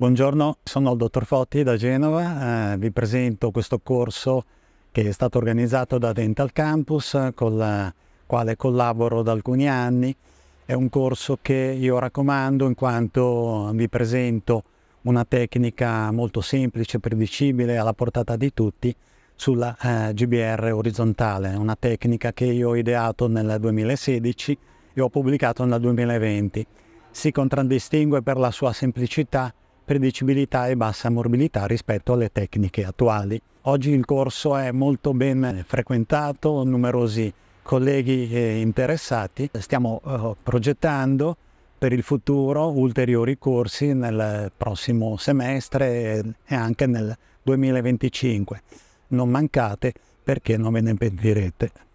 Buongiorno, sono il dottor Fotti da Genova, eh, vi presento questo corso che è stato organizzato da Dental Campus con il quale collaboro da alcuni anni. È un corso che io raccomando in quanto vi presento una tecnica molto semplice, predicibile, alla portata di tutti sulla eh, GBR orizzontale, una tecnica che io ho ideato nel 2016 e ho pubblicato nel 2020. Si contraddistingue per la sua semplicità predicibilità e bassa morbilità rispetto alle tecniche attuali. Oggi il corso è molto ben frequentato, numerosi colleghi eh, interessati. Stiamo uh, progettando per il futuro ulteriori corsi nel prossimo semestre e anche nel 2025. Non mancate perché non ve ne pentirete.